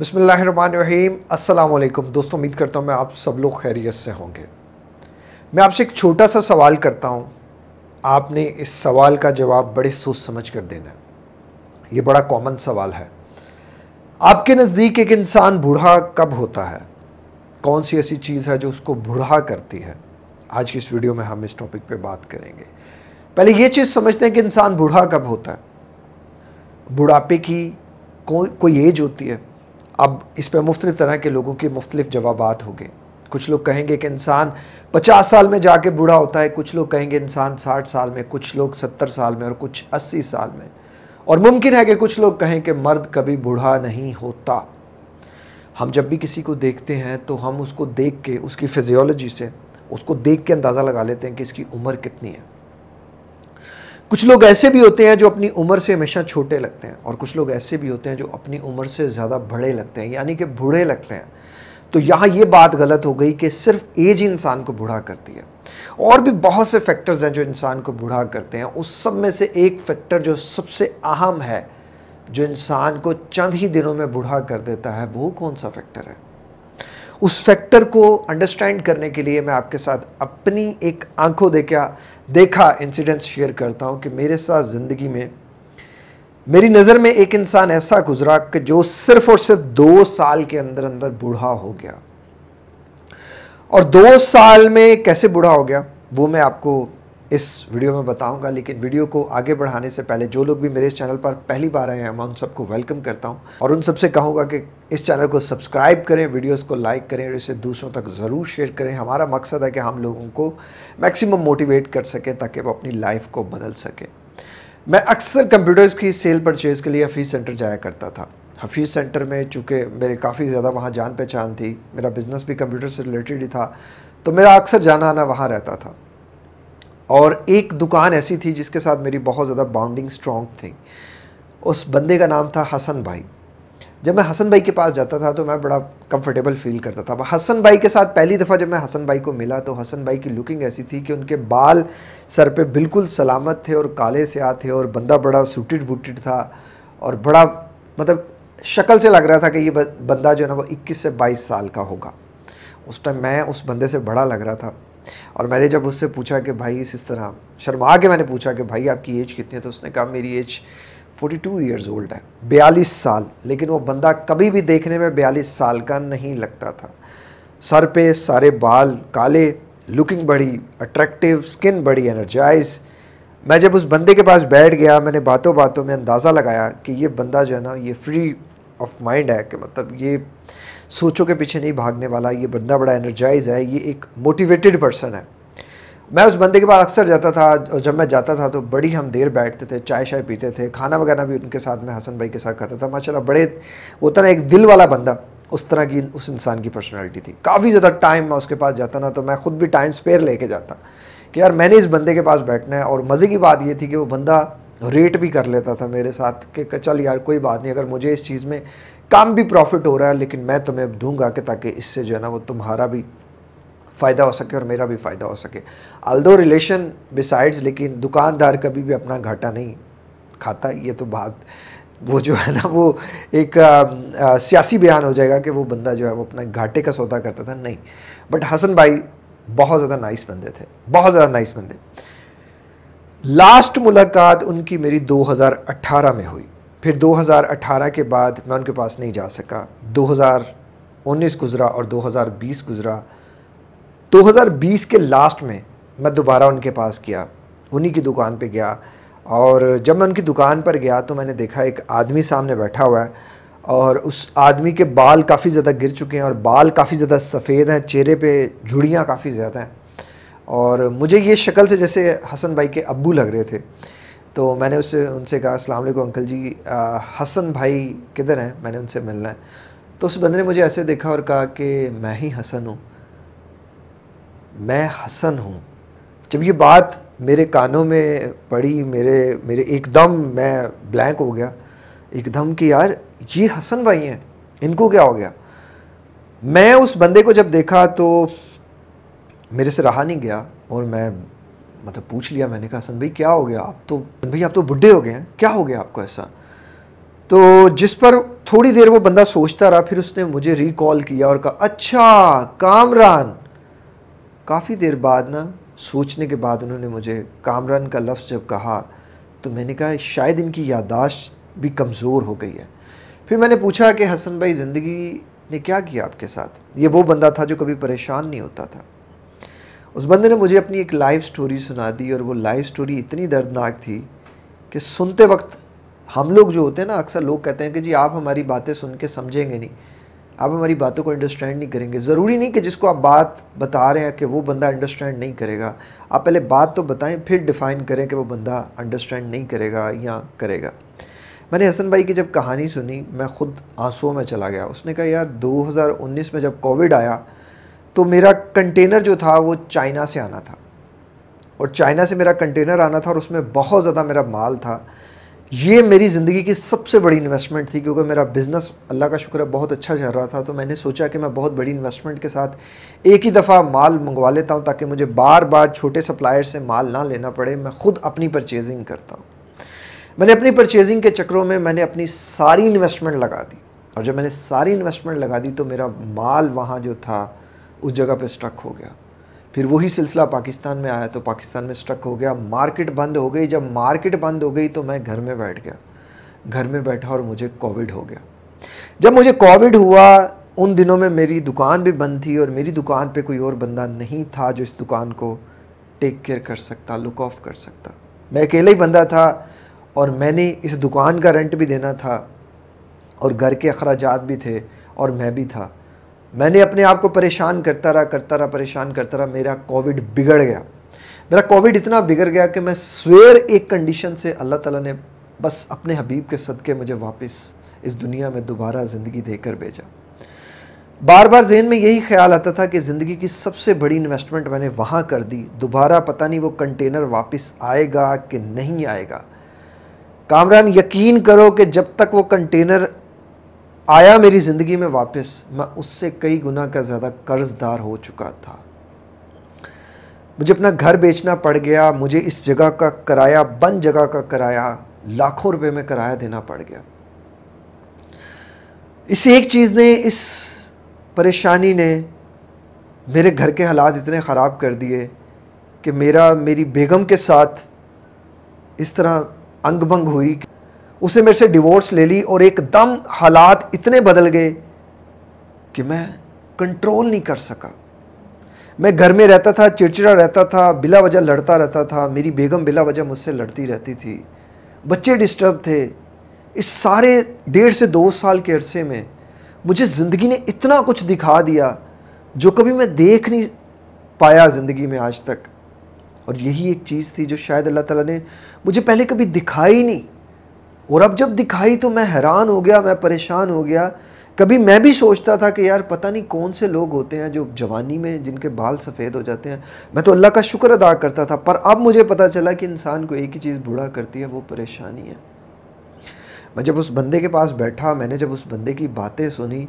बसमीम अल्लाम दोस्तों उम्मीद करता हूँ मैं आप सब लोग खैरियत से होंगे मैं आपसे एक छोटा सा सवाल करता हूँ आपने इस सवाल का जवाब बड़े सोच समझ कर देना है ये बड़ा कॉमन सवाल है आपके नज़दीक एक इंसान बूढ़ा कब होता है कौन सी ऐसी चीज़ है जो उसको बूढ़ा करती है आज की इस वीडियो में हम इस टॉपिक पर बात करेंगे पहले ये चीज़ समझते हैं कि इंसान बूढ़ा कब होता है बुढ़ापे की को, कोई एज होती है अब इस पर मुख्तलिफ़ तरह के लोगों के मुख्तलिफ़ जवाब हो गए कुछ लोग कहेंगे कि इंसान पचास साल में जाके बूढ़ा होता है कुछ लोग कहेंगे इंसान साठ साल में कुछ लोग सत्तर साल में और कुछ अस्सी साल में और मुमकिन है कि कुछ लोग कहें कि मर्द कभी बूढ़ा नहीं होता हम जब भी किसी को देखते हैं तो हम उसको देख के उसकी फिजियोलॉजी से उसको देख के अंदाज़ा लगा लेते हैं कि इसकी उम्र कितनी है कुछ लोग ऐसे भी होते हैं जो अपनी उम्र से हमेशा छोटे लगते हैं और कुछ लोग ऐसे भी होते हैं जो अपनी उम्र से ज़्यादा बड़े लगते हैं यानी कि बूढ़े लगते हैं तो यहाँ ये बात गलत हो गई कि सिर्फ एज ही इंसान को बूढ़ा करती है और भी बहुत से फैक्टर्स हैं जो इंसान को बूढ़ा करते हैं उस सब में से एक फैक्टर जो सबसे अहम है जो इंसान को चंद ही दिनों में बूढ़ा कर देता है वो कौन सा फैक्टर है उस फैक्टर को अंडरस्टैंड करने के लिए मैं आपके साथ अपनी एक आंखों देखा देखा इंसिडेंट्स शेयर करता हूँ कि मेरे साथ ज़िंदगी में मेरी नज़र में एक इंसान ऐसा गुजरा कि जो सिर्फ और सिर्फ दो साल के अंदर अंदर बूढ़ा हो गया और दो साल में कैसे बूढ़ा हो गया वो मैं आपको इस वीडियो में बताऊंगा लेकिन वीडियो को आगे बढ़ाने से पहले जो लोग भी मेरे इस चैनल पर पहली बार आए हैं मैं उन सबको वेलकम करता हूं और उन सबसे कहूंगा कि इस चैनल को सब्सक्राइब करें वीडियोस को लाइक करें और इसे दूसरों तक ज़रूर शेयर करें हमारा मकसद है कि हम लोगों को मैक्सिमम मोटिवेट कर सकें ताकि वो अपनी लाइफ को बदल सकें मैं अक्सर कंप्यूटर्स की सेल परचेज़ के लिए हफीज़ सेंटर जाया करता था हफीज़ सेंटर में चूँकि मेरे काफ़ी ज़्यादा वहाँ जान पहचान थी मेरा बिज़नेस भी कंप्यूटर से रिलेटेड ही था तो मेरा अक्सर जाना आना वहाँ रहता था और एक दुकान ऐसी थी जिसके साथ मेरी बहुत ज़्यादा बाउंडिंग स्ट्रॉन्ग थी उस बंदे का नाम था हसन भाई जब मैं हसन भाई के पास जाता था तो मैं बड़ा कंफर्टेबल फील करता था हसन भाई के साथ पहली दफ़ा जब मैं हसन भाई को मिला तो हसन भाई की लुकिंग ऐसी थी कि उनके बाल सर पे बिल्कुल सलामत थे और काले से आ थे और बंदा बड़ा सूटेड बूटेड था और बड़ा मतलब शक्ल से लग रहा था कि ये बंदा जो है ना वो 21 से 22 साल का होगा उस टाइम मैं उस बंदे से बड़ा लग रहा था और मैंने जब उससे पूछा कि भाई इस तरह शर्मा के मैंने पूछा कि भाई आपकी एज कितनी है तो उसने कहा मेरी एज 42 टू ईयर्स ओल्ड है बयालीस साल लेकिन वो बंदा कभी भी देखने में बयालीस साल का नहीं लगता था सर पे सारे बाल काले लुकिंग बड़ी अट्रैक्टिव स्किन बड़ी एनर्जाइज मैं जब उस बंदे के पास बैठ गया मैंने बातों बातों में अंदाज़ा लगाया कि ये बंदा जो है ना ये फ्री ऑफ माइंड है कि मतलब ये सोचों के पीछे नहीं भागने वाला ये बंदा बड़ा एनर्जाइज है ये एक मोटिवेटेड पर्सन है मैं उस बंदे के पास अक्सर जाता था और जब मैं जाता था तो बड़ी हम देर बैठते थे चाय शाय पीते थे खाना वगैरह भी उनके साथ में हसन भाई के साथ खाता था माशाल्लाह बड़े वो तरह एक दिल वाला बंदा उस तरह की उस इंसान की पर्सनैलिटी थी काफ़ी ज़्यादा टाइम मैं उसके पास जाता ना तो मैं खुद भी टाइम स्पेयर लेके जाता कि यार मैंने इस बंदे के पास बैठना है और मज़े की बात ये थी कि वो बंदा रेट भी कर लेता था मेरे साथ कि चल यार कोई बात नहीं अगर मुझे इस चीज़ में काम भी प्रॉफिट हो रहा है लेकिन मैं तुम्हें दूंगा कि ताकि इससे जो है ना वो तुम्हारा भी फ़ायदा हो सके और मेरा भी फ़ायदा हो सके अल्दो रिलेशन बिसाइड्स लेकिन दुकानदार कभी भी अपना घाटा नहीं खाता ये तो बात वो जो है ना वो एक आ, आ, सियासी बयान हो जाएगा कि वो बंदा जो है वो अपना घाटे का सौदा करता था नहीं बट हसन भाई बहुत ज़्यादा नाइस बंदे थे बहुत ज़्यादा नाइस बंदे लास्ट मुलाकात उनकी मेरी 2018 में हुई फिर 2018 के बाद मैं उनके पास नहीं जा सका 2019 गुज़रा और 2020 गुज़रा 2020 के लास्ट में मैं दोबारा उनके पास गया उन्हीं की दुकान पे गया और जब मैं उनकी दुकान पर गया तो मैंने देखा एक आदमी सामने बैठा हुआ है और उस आदमी के बाल काफ़ी ज़्यादा गिर चुके हैं और बाल काफ़ी ज़्यादा सफ़ेद हैं चेहरे पर झुड़ियाँ काफ़ी ज़्यादा हैं और मुझे ये शक्ल से जैसे हसन भाई के अबू लग रहे थे तो मैंने उससे उनसे कहा असलम अंकल जी आ, हसन भाई किधर हैं मैंने उनसे मिलना है तो उस बंदे ने मुझे ऐसे देखा और कहा कि मैं ही हसन हूँ मैं हसन हूँ जब ये बात मेरे कानों में पड़ी मेरे मेरे एकदम मैं ब्लैंक हो गया एकदम कि यार ये हसन भाई हैं इनको क्या हो गया मैं उस बंदे को जब देखा तो मेरे से रहा नहीं गया और मैं मतलब पूछ लिया मैंने कहा सन भाई क्या हो गया आप तो सन भाई आप तो बुढ़े हो गए हैं क्या हो गया आपको ऐसा तो जिस पर थोड़ी देर वो बंदा सोचता रहा फिर उसने मुझे रिकॉल किया और कहा अच्छा कामरान काफ़ी देर बाद ना सोचने के बाद उन्होंने मुझे कामरान का लफ्ज़ जब कहा तो मैंने कहा शायद इनकी यादाश्त भी कमज़ोर हो गई है फिर मैंने पूछा कि हसन भाई ज़िंदगी ने क्या किया आपके साथ ये वो बंदा था जो कभी परेशान नहीं होता था उस बंदे ने मुझे अपनी एक लाइव स्टोरी सुना दी और वो लाइव स्टोरी इतनी दर्दनाक थी कि सुनते वक्त हम लोग जो होते हैं ना अक्सर लोग कहते हैं कि जी आप हमारी बातें सुन के समझेंगे नहीं आप हमारी बातों को अंडरस्टैंड नहीं करेंगे ज़रूरी नहीं कि जिसको आप बात बता रहे हैं कि वो बंदा अंडरस्टैंड नहीं करेगा आप पहले बात तो बताएं फिर डिफ़ाइन करें कि वो बंदा अंडरस्टैंड नहीं करेगा या करेगा मैंने हसन भाई की जब कहानी सुनी मैं ख़ुद आंसुओं में चला गया उसने कहा यार 2019 में जब कोविड आया तो मेरा कंटेनर जो था वो चाइना से आना था और चाइना से मेरा कंटेनर आना था और उसमें बहुत ज़्यादा मेरा माल था ये मेरी ज़िंदगी की सबसे बड़ी इन्वेस्टमेंट थी क्योंकि मेरा बिज़नेस अल्लाह का शुक्र है बहुत अच्छा चल रहा था तो मैंने सोचा कि मैं बहुत बड़ी इन्वेस्टमेंट के साथ एक ही दफ़ा माल मंगवा लेता हूँ ताकि मुझे बार बार छोटे सप्लायर से माल ना लेना पड़े मैं ख़ुद अपनी परचेजिंग करता हूँ मैंने अपनी परचेजिंग के चक्रों में मैंने अपनी सारी इन्वेस्टमेंट लगा दी और जब मैंने सारी इन्वेस्टमेंट लगा दी तो मेरा माल वहाँ जो था उस जगह पे स्ट्रक हो गया फिर वही सिलसिला पाकिस्तान में आया तो पाकिस्तान में स्ट्रक हो गया मार्केट बंद हो गई जब मार्केट बंद हो गई तो मैं घर में बैठ गया घर में बैठा और मुझे कोविड हो गया जब मुझे कोविड हुआ उन दिनों में मेरी दुकान भी बंद थी और मेरी दुकान पे कोई और बंदा नहीं था जो इस दुकान को टेक केयर कर सकता लुक ऑफ कर सकता मैं अकेला ही बंदा था और मैंने इस दुकान का रेंट भी देना था और घर के अखराज भी थे और मैं भी था मैंने अपने आप को परेशान करता रहा करता रहा परेशान करता रहा मेरा कोविड बिगड़ गया मेरा कोविड इतना बिगड़ गया कि मैं स्वेर एक कंडीशन से अल्लाह ताला ने बस अपने हबीब के सदक़े मुझे वापस इस दुनिया में दोबारा ज़िंदगी देकर भेजा बार बार जहन में यही ख्याल आता था कि ज़िंदगी की सबसे बड़ी इन्वेस्टमेंट मैंने वहाँ कर दी दोबारा पता नहीं वो कंटेनर वापस आएगा कि नहीं आएगा कामरान यकीन करो कि जब तक वो कंटेनर आया मेरी ज़िंदगी में वापस मैं उससे कई गुना का ज़्यादा कर्जदार हो चुका था मुझे अपना घर बेचना पड़ गया मुझे इस जगह का किराया बंद जगह का किराया लाखों रुपए में किराया देना पड़ गया इस एक चीज़ ने इस परेशानी ने मेरे घर के हालात इतने ख़राब कर दिए कि मेरा मेरी बेगम के साथ इस तरह अंग भंग हुई उसने मेरे से डिवोर्स ले ली और एकदम हालात इतने बदल गए कि मैं कंट्रोल नहीं कर सका मैं घर में रहता था चिड़चिड़ा रहता था बिला वजह लड़ता रहता था मेरी बेगम बिला वजह मुझसे लड़ती रहती थी बच्चे डिस्टर्ब थे इस सारे डेढ़ से दो साल के अरसे में मुझे ज़िंदगी ने इतना कुछ दिखा दिया जो कभी मैं देख नहीं पाया ज़िंदगी में आज तक और यही एक चीज़ थी जो शायद अल्लाह ताला ने मुझे पहले कभी दिखाई नहीं और अब जब दिखाई तो मैं हैरान हो गया मैं परेशान हो गया कभी मैं भी सोचता था कि यार पता नहीं कौन से लोग होते हैं जो जवानी में जिनके बाल सफ़ेद हो जाते हैं मैं तो अल्लाह का शुक्र अदा करता था पर अब मुझे पता चला कि इंसान को एक ही चीज़ बुरा करती है वो परेशानी है मैं जब उस बंदे के पास बैठा मैंने जब उस बंदे की बातें सुनी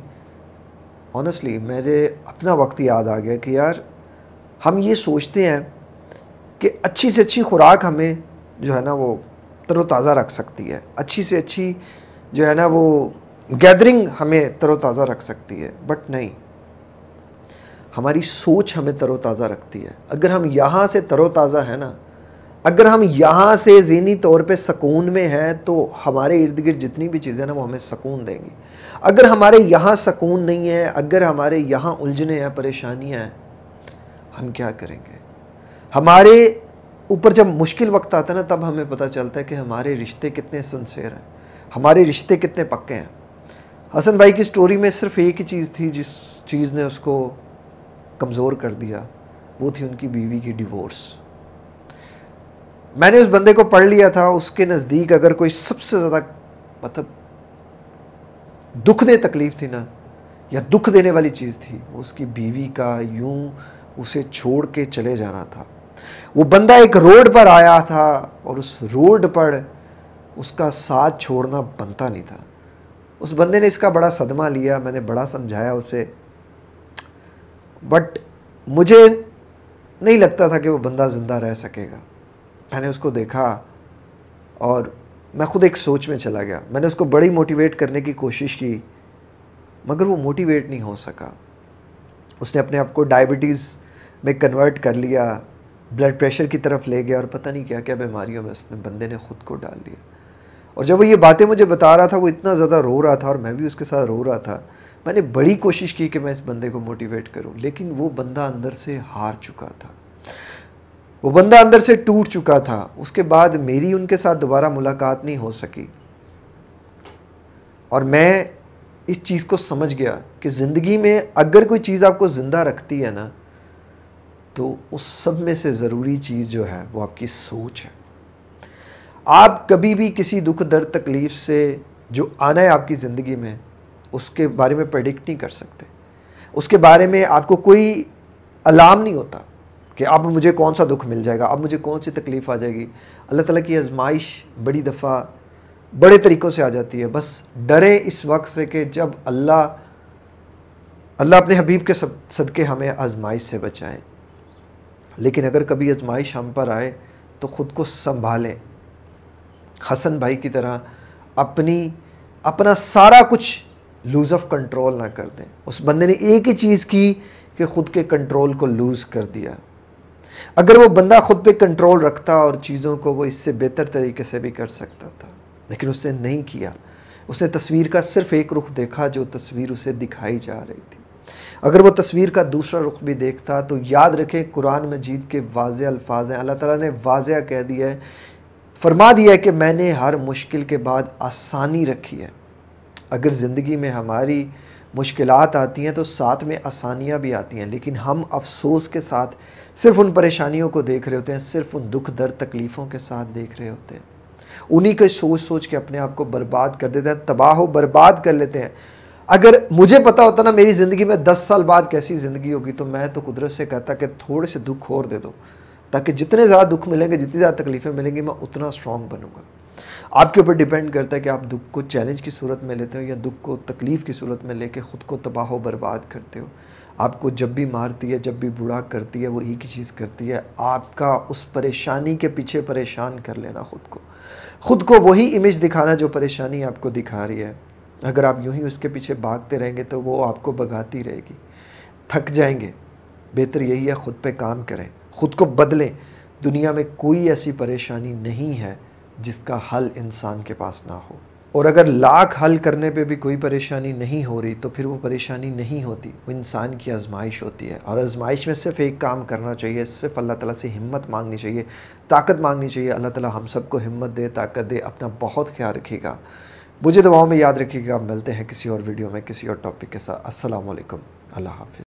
ऑनेस्टली मेरे अपना वक्त याद आ गया कि यार हम ये सोचते हैं कि अच्छी से अच्छी खुराक हमें जो है ना वो तरोताज़ा रख सकती है अच्छी से अच्छी जो है ना वो गैदरिंग हमें तरोताज़ा रख सकती है बट नहीं हमारी सोच हमें तरोताज़ा रखती है अगर हम यहाँ से तरोताज़ा है ना अगर हम यहाँ से जहनी तौर पे सकून में हैं तो हमारे इर्द गिर्द जितनी भी चीज़ें ना वो हमें सकून देंगी अगर हमारे यहाँ सकून नहीं है अगर हमारे यहाँ उलझने हैं परेशानियाँ हैं हम क्या करेंगे हमारे ऊपर जब मुश्किल वक्त आता है ना तब हमें पता चलता है कि हमारे रिश्ते कितने सन्सेर हैं हमारे रिश्ते कितने पक्के हैं हसन भाई की स्टोरी में सिर्फ एक ही चीज़ थी जिस चीज़ ने उसको कमज़ोर कर दिया वो थी उनकी बीवी की डिवोर्स मैंने उस बंदे को पढ़ लिया था उसके नज़दीक अगर कोई सबसे ज़्यादा मतलब दुख दे तकलीफ़ थी ना या दुख देने वाली चीज़ थी उसकी बीवी का यूं उसे छोड़ के चले जाना था वो बंदा एक रोड पर आया था और उस रोड पर उसका साथ छोड़ना बनता नहीं था उस बंदे ने इसका बड़ा सदमा लिया मैंने बड़ा समझाया उसे बट मुझे नहीं लगता था कि वो बंदा ज़िंदा रह सकेगा मैंने उसको देखा और मैं खुद एक सोच में चला गया मैंने उसको बड़ी मोटिवेट करने की कोशिश की मगर वो मोटिवेट नहीं हो सका उसने अपने आप को डायबिटीज़ में कन्वर्ट कर लिया ब्लड प्रेशर की तरफ ले गया और पता नहीं क्या क्या बीमारियों में उसने बंदे ने ख़ुद को डाल लिया और जब वो ये बातें मुझे बता रहा था वो इतना ज़्यादा रो रहा था और मैं भी उसके साथ रो रहा था मैंने बड़ी कोशिश की कि मैं इस बंदे को मोटिवेट करूं लेकिन वो बंदा अंदर से हार चुका था वो बंदा अंदर से टूट चुका था उसके बाद मेरी उनके साथ दोबारा मुलाकात नहीं हो सकी और मैं इस चीज़ को समझ गया कि ज़िंदगी में अगर कोई चीज़ आपको ज़िंदा रखती है ना तो उस सब में से ज़रूरी चीज़ जो है वो आपकी सोच है आप कभी भी किसी दुख दर्द तकलीफ़ से जो आना है आपकी ज़िंदगी में उसके बारे में प्रडिक्ट नहीं कर सकते उसके बारे में आपको कोई अलार्म नहीं होता कि अब मुझे कौन सा दुख मिल जाएगा अब मुझे कौन सी तकलीफ़ आ जाएगी अल्लाह ताला की आजमाइश बड़ी दफ़ा बड़े तरीक़ों से आ जाती है बस डरे इस वक्त से कि जब अल्लाह अल्लाह अपने हबीब के सदक़े हमें आजमाइश से बचाएँ लेकिन अगर कभी आजमाइश हम पर आए तो ख़ुद को संभालें हसन भाई की तरह अपनी अपना सारा कुछ लूज़ ऑफ कंट्रोल ना कर दें उस बंदे ने एक ही चीज़ की कि ख़ुद के कंट्रोल को लूज़ कर दिया अगर वो बंदा ख़ुद पे कंट्रोल रखता और चीज़ों को वो इससे बेहतर तरीके से भी कर सकता था लेकिन उसने नहीं किया उसने तस्वीर का सिर्फ़ एक रुख देखा जो तस्वीर उसे दिखाई जा रही थी अगर वो तस्वीर का दूसरा रुख भी देखता तो याद रखें कुरान मजीद के वाज अल्फाज हैं अल्लाह ताला ने वाजह कह दिया है फरमा दिया है कि मैंने हर मुश्किल के बाद आसानी रखी है अगर ज़िंदगी में हमारी मुश्किल आती हैं तो साथ में आसानियाँ भी आती हैं लेकिन हम अफसोस के साथ सिर्फ उन परेशानियों को देख रहे होते हैं सिर्फ उन दुख दर्द तकलीफ़ों के साथ देख रहे होते हैं उन्हीं के सोच सोच के अपने आप को बर्बाद कर देते हैं तबाह बर्बाद कर लेते हैं अगर मुझे पता होता ना मेरी ज़िंदगी में दस साल बाद कैसी ज़िंदगी होगी तो मैं तो कुदरत से कहता कि थोड़े से दुख और दे दो ताकि जितने ज़्यादा दुख मिलेंगे जितनी ज़्यादा तकलीफ़ें मिलेंगी मैं उतना स्ट्रॉन्ग बनूंगा आपके ऊपर डिपेंड करता है कि आप दुख को चैलेंज की सूरत में लेते हो या दुख को तकलीफ़ की सूरत में लेके ख़ुद को तबाह बर्बाद करते हो आपको जब भी मारती है जब भी बुरा करती है वो एक ही चीज़ करती है आपका उस परेशानी के पीछे परेशान कर लेना ख़ुद को ख़ुद को वही इमेज दिखाना जो परेशानी आपको दिखा रही है अगर आप यूं ही उसके पीछे भागते रहेंगे तो वो आपको भगाती रहेगी थक जाएंगे बेहतर यही है ख़ुद पे काम करें ख़ुद को बदलें दुनिया में कोई ऐसी परेशानी नहीं है जिसका हल इंसान के पास ना हो और अगर लाख हल करने पे भी कोई परेशानी नहीं हो रही तो फिर वो परेशानी नहीं होती वो इंसान की आजमाइश होती है और आजमाइश में सिर्फ एक काम करना चाहिए सिर्फ अल्लाह ताला से हिम्मत मांगनी चाहिए ताकत मांगनी चाहिए अल्लाह ताला हम सबको हिम्मत दे ताकत दे अपना बहुत ख्याल रखेगा मुझे दुआओं में याद रखिएगा मिलते हैं किसी और वीडियो में किसी और टॉपिक के साथ असल अल्लाह हाफिज़